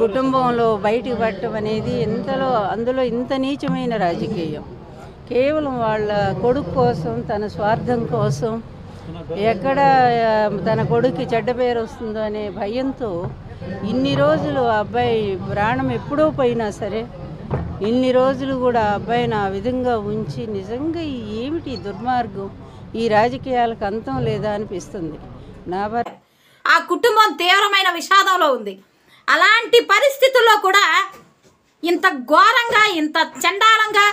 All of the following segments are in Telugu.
కుటుంబంలో బయటికి పట్టడం అనేది ఎంతలో అందులో ఇంత నీచమైన రాజకీయం కేవలం వాళ్ళ కొడుకు కోసం తన స్వార్థం కోసం ఎక్కడ తన కొడుకు చెడ్డ పేరు వస్తుందో అనే భయంతో ఇన్ని రోజులు అబ్బాయి ప్రాణం ఎప్పుడో పోయినా సరే ఇన్ని రోజులు కూడా అబ్బాయిని ఆ విధంగా ఉంచి నిజంగా ఏమిటి దుర్మార్గం ఈ రాజకీయాలకు అంతం లేదా అనిపిస్తుంది నా ఆ కుటుంబం తీవ్రమైన విషాదంలో ఉంది అలాంటి పరిస్థితుల్లో కూడా ఇంత ఘోరంగా ఇంత చండాలంగా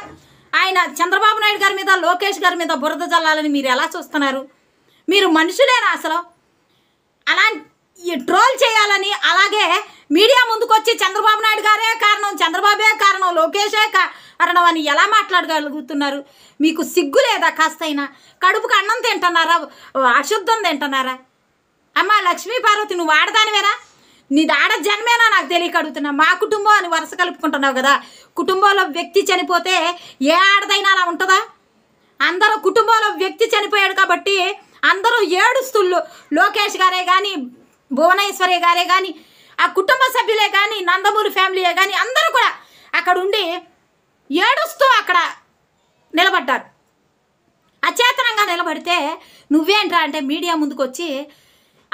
ఆయన చంద్రబాబు నాయుడు గారి మీద లోకేష్ గారి మీద బురద జల్లాలని మీరు ఎలా చూస్తున్నారు మీరు మనుషులేనా అసలు అలా ట్రోల్ చేయాలని అలాగే మీడియా ముందుకొచ్చి చంద్రబాబు నాయుడు గారే కారణం చంద్రబాబే కారణం లోకేషే కారణం అని ఎలా మాట్లాడగలుగుతున్నారు మీకు సిగ్గు లేదా కాస్తైనా కడుపుకు అన్నం తింటున్నారా అశుద్ధం తింటున్నారా అమ్మ లక్ష్మీ పార్వతి నువ్వు వాడదానివేరా నీ దాడ జన్మేనా నాకు తెలియక అడుగుతున్నా మా కుటుంబం అని వరుస కలుపుకుంటున్నావు కదా కుటుంబంలో వ్యక్తి చనిపోతే ఏ ఆడదైనా అలా ఉంటుందా అందరూ కుటుంబంలో వ్యక్తి చనిపోయాడు కాబట్టి అందరూ ఏడుస్తుళ్ళు లోకేష్ గారే కానీ భువనేశ్వరి గారే కానీ ఆ కుటుంబ సభ్యులే కానీ నందమూరి ఫ్యామిలీయే కానీ అందరూ కూడా అక్కడ ఉండి ఏడుస్తూ అక్కడ నిలబడ్డారు అచేతనంగా నిలబడితే నువ్వేంట్రా అంటే మీడియా ముందుకు వచ్చి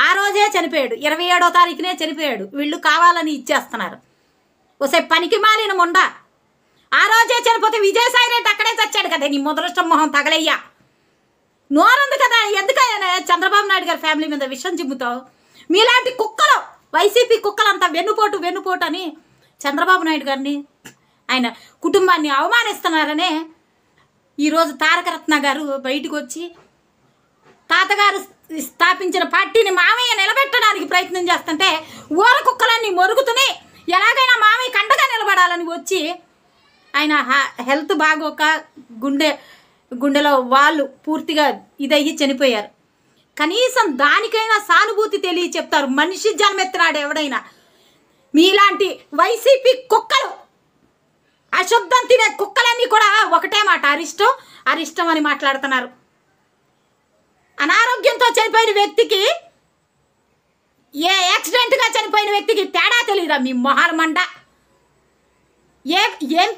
ఆ రోజే చనిపోయాడు ఇరవై ఏడో తారీఖునే చనిపోయాడు వీళ్ళు కావాలని ఇచ్చేస్తున్నారు ఒకసారి పనికి మాలిన ముండా ఆ రోజే చనిపోతే విజయసాయి రెడ్డి అక్కడే చచ్చాడు కదా నీ ముదృష్టం మొహం తగలయ్యా నోరుంది కదా ఎందుకయ్యా చంద్రబాబు నాయుడు గారి ఫ్యామిలీ మీద విషం చెబుతావు మీలాంటి కుక్కలు వైసీపీ కుక్కలంతా వెన్నుపోటు వెన్నుపోటు అని చంద్రబాబు నాయుడు గారిని ఆయన కుటుంబాన్ని అవమానిస్తున్నారనే ఈరోజు తారకరత్న గారు బయటకు వచ్చి తాతగారు స్థాపించిన పార్టీని మామయ్య నిలబెట్టడానికి ప్రయత్నం చేస్తుంటే ఊర కుక్కలన్నీ మొరుగుతున్నాయి ఎలాగైనా మామయ్య కండగా నిలబడాలని వచ్చి ఆయన హెల్త్ బాగోక గుండె గుండెలో వాళ్ళు పూర్తిగా ఇదయ్యి చనిపోయారు కనీసం దానికైనా సానుభూతి తెలియ చెప్తారు మనిషి జన్మెత్తనాడు ఎవడైనా మీలాంటి వైసీపీ కుక్కలు అశుద్ధం తినే కుక్కలన్నీ కూడా ఒకటే మాట అరిష్టం అరిష్టం అని మాట్లాడుతున్నారు అనారోగ్యంతో చనిపోయిన వ్యక్తికి ఏ యాక్సిడెంట్గా చనిపోయిన వ్యక్తికి తేడా తెలియదా మీ మొహాల మండ ఏ ఏం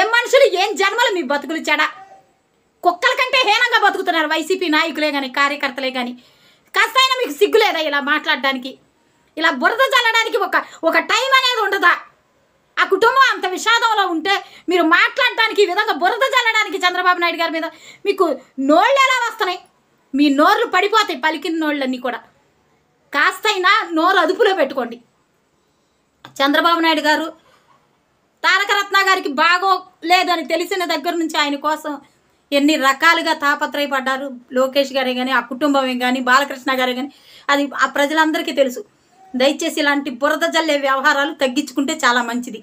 ఏం మనుషులు ఏం జన్మలు మీ బతుకులు చెడా కుక్కల కంటే హీనంగా బతుకుతున్నారు వైసీపీ నాయకులే కానీ కార్యకర్తలే కానీ కాస్త అయినా మీకు సిగ్గులేదా ఇలా మాట్లాడడానికి ఇలా బురద చల్లడానికి ఒక ఒక టైం అనేది ఉండదా ఆ కుటుంబం అంత విషాదంలో ఉంటే మీరు మాట్లాడడానికి ఈ విధంగా బురద చల్లడానికి చంద్రబాబు నాయుడు గారి మీద మీకు నోళ్ళు ఎలా వస్తున్నాయి మీ నోర్లు పడిపోతాయి పలికిన నోళ్ళన్నీ కూడా కాస్తైనా నోరు అదుపులో పెట్టుకోండి చంద్రబాబు నాయుడు గారు తారకరత్న గారికి బాగో లేదని తెలిసిన దగ్గర నుంచి ఆయన కోసం ఎన్ని రకాలుగా తాపత్రయపడ్డారు లోకేష్ గారే కానీ ఆ కుటుంబం కానీ బాలకృష్ణ గారే కానీ అది ఆ ప్రజలందరికీ తెలుసు దయచేసి ఇలాంటి బురద జల్లే వ్యవహారాలు తగ్గించుకుంటే చాలా మంచిది